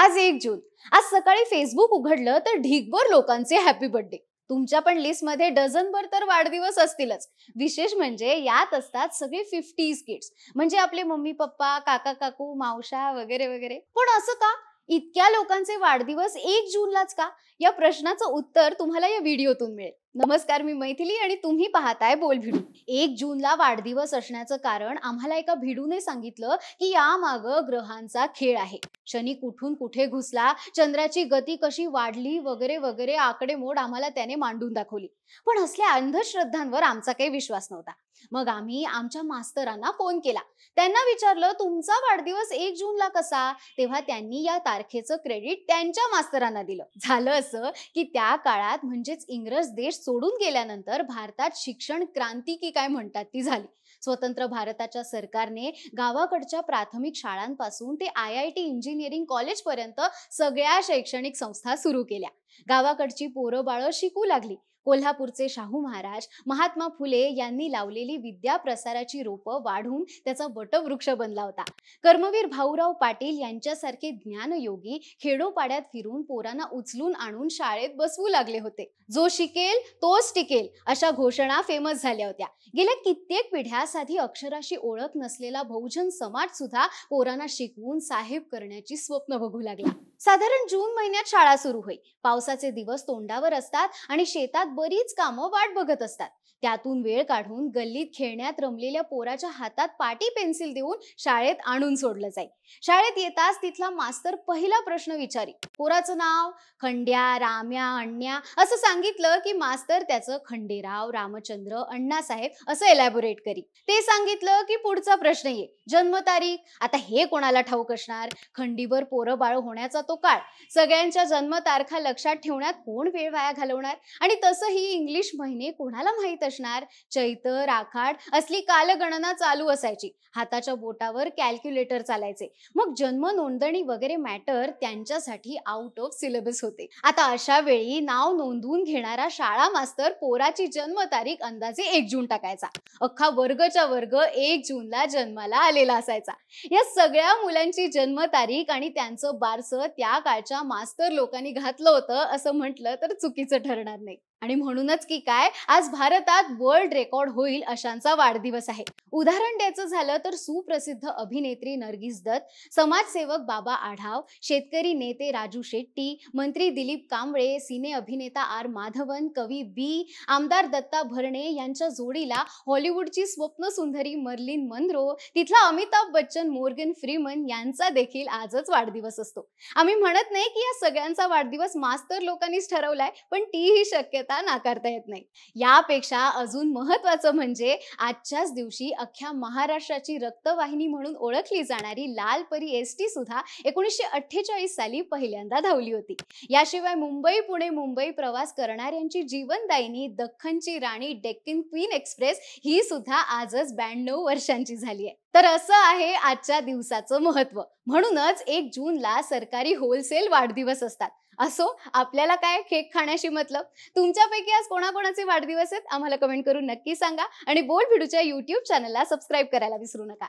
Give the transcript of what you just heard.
आज एक जून आज सकाळी फेसबुक उघडलं तर ढीगभर लोकांचे हॅपी बर्थडे तुमच्या पण लिस्टमध्ये डझनभर तर वाढदिवस असतीलच विशेष म्हणजे यात असतात सगळे फिफ्टी किड्स म्हणजे आपले मम्मी पप्पा काका काकू मावशा वगैरे वगैरे पण असं का इतक्या लोकांचे वाढदिवस एक जूनलाच का या प्रश्नाचं उत्तर तुम्हाला या व्हिडिओतून मिळेल नमस्कार मी मैथिली आणि तुम्ही पाहताय बोल भिडू एक जूनला वाढदिवस असण्याचं कारण आम्हाला एका भिडूने सांगितलं की माग ग्रहांचा खेळ आहे शनी कुठून कुठे घुसला चंद्राची गती कशी वाढली वगैरे वगैरे आकडेमोड आम्हाला त्याने मांडून दाखवली पण असल्या अंधश्रद्धांवर आमचा काही विश्वास नव्हता मग आम्ही आमच्या मास्तरांना फोन केला त्यांना विचारलं तुमचा वाढदिवस एक जूनला कसा तेव्हा त्यांनी या तारखेचं क्रेडिट त्यांच्या मास्तरांना दिलं झालं असं की त्या काळात म्हणजेच इंग्रज देश देश सोडून गेल्यानंतर भारतात शिक्षण क्रांती की काय म्हणतात ती झाली स्वतंत्र भारताच्या सरकारने गावाकडच्या प्राथमिक शाळांपासून ते आय आय टी इंजिनिअरिंग कॉलेजपर्यंत सगळ्या शैक्षणिक संस्था सुरू केल्या गावाकडची पोरं बाळ शिकू लागली कोल्हापूरचे शाहू महाराज महात्मा फुले यांनी लावलेली विद्या प्रसाराची रोपं वाढून त्याचा वटवृक्ष बनला होता कर्मवीर भाऊराव पाटील यांच्यासारखे ज्ञानयोगी खेडोपाड्यात फिरून पोरांना उचलून आणून शाळेत बसवू लागले होते जो शिकेल तोच टिकेल अशा घोषणा फेमस झाल्या होत्या गेल्या कित्येक पिढ्या साधी अक्षराशी ओळख नसलेला बहुजन समाज सुद्धा पोरांना शिकवून साहेब करण्याची स्वप्न बघू लागला साधारण जून महिन्यात शाळा सुरू होईल पावसाचे दिवस तोंडावर असतात आणि शेतात बरीच कामं वाट बघत असतात त्यातून वेळ काढून गल्लीत खेळण्यात रमलेल्या पोराच्या हातात पाटी पेन्सिल देऊन शाळेत आणून सोडलं जाई शाळेत येताच तिथला मास्तर पहिला प्रश्न विचारी पोराचं नाव खंड्या राम्या अण्ण्या असं सांगितलं की मास्तर त्याचं खंडेराव रामचंद्र अण्णासाहेब असं एलॅबोरेट करी ते सांगितलं की पुढचा प्रश्न ये जन्मतारीख आता हे कोणाला ठाऊक असणार खंडीवर पोरं बाळ होण्याचा तो काळ सगळ्यांच्या जन्मतारखा लक्षात ठेवण्यात कोण वेळ वाया घालवणार आणि तसंही इंग्लिश महिने कोणाला माहीत असणार चैत राखाड असली कालगणना चालू असायची हाताच्या बोटावर कॅल्क्युलेटर चालायचे मग जन्म नोंदणी वगैरे मॅटर त्यांच्यासाठी आउट ऑफ सिलेबस होते आता अशा वेळी नाव नोंदवून घेणारा शाळा मास्तर पोराची जन्म तारीख अंदाजे एक जून टाकायचा अख्खा वर्गच्या वर्ग एक जूनला जन्माला आलेला असायचा या सगळ्या मुलांची जन्मतारीख आणि त्यांचं बारसं त्या काळच्या मास्तर लोकांनी घातलं होतं असं म्हटलं तर चुकीचं ठरणार नाही आणि म्हणूनच की काय आज भारतात वर्ल्ड रेकॉर्ड होईल अशांचा वाढदिवस आहे उदाहरण द्यायचं झालं तर सुप्रसिद्ध अभिनेत्री नरगिस दत्त समाजसेवक बाबा आढाव शेतकरी नेते राजू शेट्टी मंत्री दिलीप कांबळे सिने अभिनेता आर माधवन कवी बी आमदार दत्ता भरणे यांच्या जोडीला हॉलिवूडची स्वप्न सुंदरी मर्लिन मनरो तिथला अमिताभ बच्चन मोर्गन फ्रीमन यांचा देखील आजच वाढदिवस असतो आम्ही म्हणत नाही की या सगळ्यांचा वाढदिवस मास्तर लोकांनीच ठरवलाय पण तीही शक्यता करता नाकारता येत नाही यापेक्षा अजून महत्वाचं म्हणजे आजच्याच दिवशी अख्ख्या महाराष्ट्राची रक्तवाहिनी म्हणून ओळखली जाणारी लाल परी एस टी सुद्धा एकोणीसशे अठ्ठेचाळीस साली पहिल्यांदा धावली होती याशिवाय मुंबई पुणे मुंबई प्रवास करणाऱ्यांची जीवनदायिनी दख्खनची राणी डेक्कन क्वीन एक्सप्रेस ही सुद्धा आजच ब्याण्णव वर्षांची झाली आहे तर असं आहे आजच्या दिवसाचं महत्व म्हणूनच एक जूनला सरकारी होलसेल वाढदिवस असतात असो आपल्याला काय केक खाण्याशी मतलब तुमच्यापैकी आज कोणाकोणाचे वाढदिवस आहेत आम्हाला कमेंट करून नक्की सांगा आणि बोल भिडूच्या युट्यूब चॅनलला सबस्क्राईब करायला विसरू नका